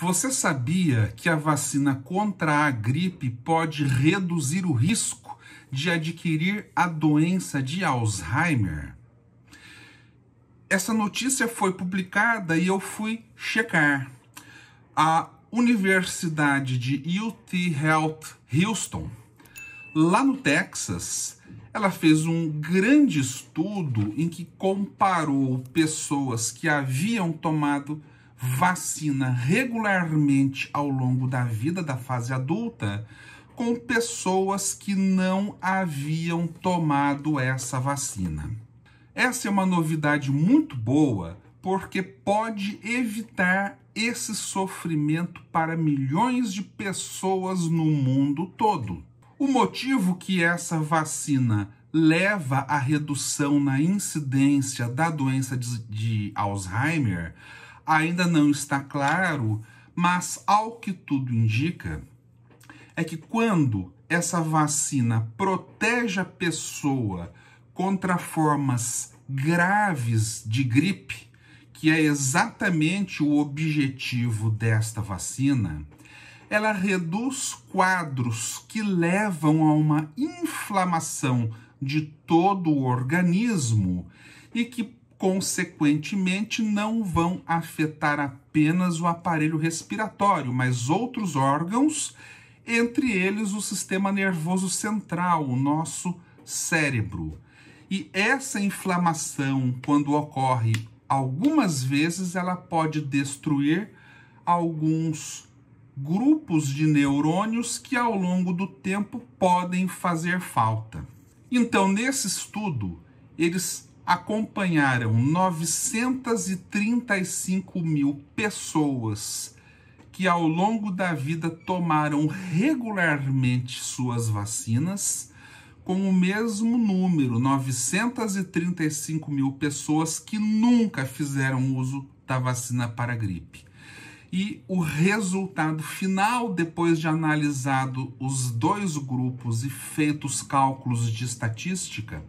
Você sabia que a vacina contra a gripe pode reduzir o risco de adquirir a doença de Alzheimer? Essa notícia foi publicada e eu fui checar. A Universidade de UT Health Houston, lá no Texas, ela fez um grande estudo em que comparou pessoas que haviam tomado vacina regularmente ao longo da vida da fase adulta com pessoas que não haviam tomado essa vacina. Essa é uma novidade muito boa porque pode evitar esse sofrimento para milhões de pessoas no mundo todo. O motivo que essa vacina leva à redução na incidência da doença de Alzheimer ainda não está claro, mas ao que tudo indica, é que quando essa vacina protege a pessoa contra formas graves de gripe, que é exatamente o objetivo desta vacina, ela reduz quadros que levam a uma inflamação de todo o organismo e que consequentemente, não vão afetar apenas o aparelho respiratório, mas outros órgãos, entre eles o sistema nervoso central, o nosso cérebro. E essa inflamação, quando ocorre algumas vezes, ela pode destruir alguns grupos de neurônios que ao longo do tempo podem fazer falta. Então, nesse estudo, eles acompanharam 935 mil pessoas que ao longo da vida tomaram regularmente suas vacinas, com o mesmo número, 935 mil pessoas que nunca fizeram uso da vacina para gripe. E o resultado final, depois de analisado os dois grupos e feitos cálculos de estatística,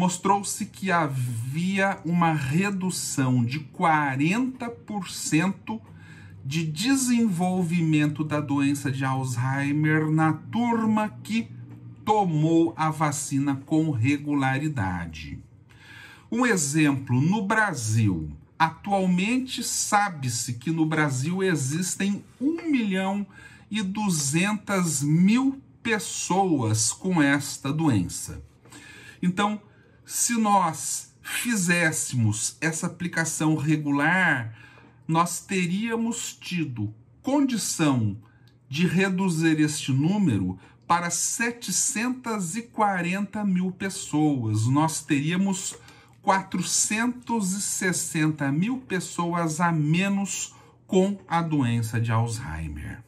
mostrou-se que havia uma redução de 40% de desenvolvimento da doença de Alzheimer na turma que tomou a vacina com regularidade. Um exemplo no Brasil. Atualmente sabe-se que no Brasil existem 1 milhão e 200 mil pessoas com esta doença. Então, se nós fizéssemos essa aplicação regular, nós teríamos tido condição de reduzir este número para 740 mil pessoas. Nós teríamos 460 mil pessoas a menos com a doença de Alzheimer.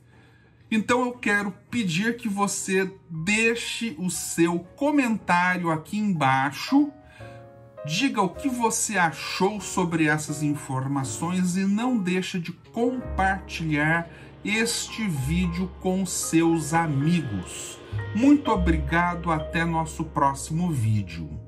Então eu quero pedir que você deixe o seu comentário aqui embaixo. Diga o que você achou sobre essas informações e não deixa de compartilhar este vídeo com seus amigos. Muito obrigado, até nosso próximo vídeo.